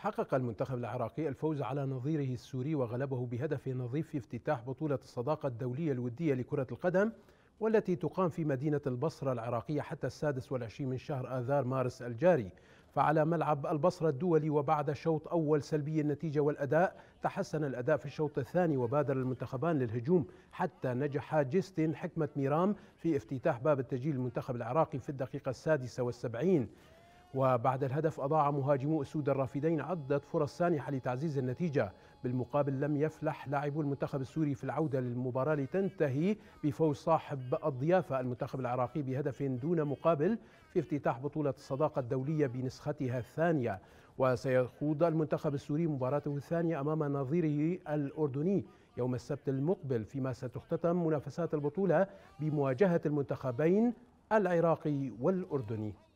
حقق المنتخب العراقي الفوز على نظيره السوري وغلبه بهدف نظيف في افتتاح بطولة الصداقة الدولية الودية لكرة القدم والتي تقام في مدينة البصرة العراقية حتى السادس والعشرين من شهر آذار مارس الجاري فعلى ملعب البصرة الدولي وبعد شوط أول سلبي النتيجة والأداء تحسن الأداء في الشوط الثاني وبادر المنتخبان للهجوم حتى نجح جيستن حكمة ميرام في افتتاح باب التسجيل المنتخب العراقي في الدقيقة السادسة والسبعين وبعد الهدف أضاع مهاجمو أسود الرافدين عدة فرص سانحة لتعزيز النتيجة بالمقابل لم يفلح لاعبو المنتخب السوري في العودة للمباراة لتنتهي بفوز صاحب الضيافة المنتخب العراقي بهدف دون مقابل في افتتاح بطولة الصداقة الدولية بنسختها الثانية وسيخوض المنتخب السوري مباراته الثانية أمام نظيره الأردني يوم السبت المقبل فيما ستختتم منافسات البطولة بمواجهة المنتخبين العراقي والأردني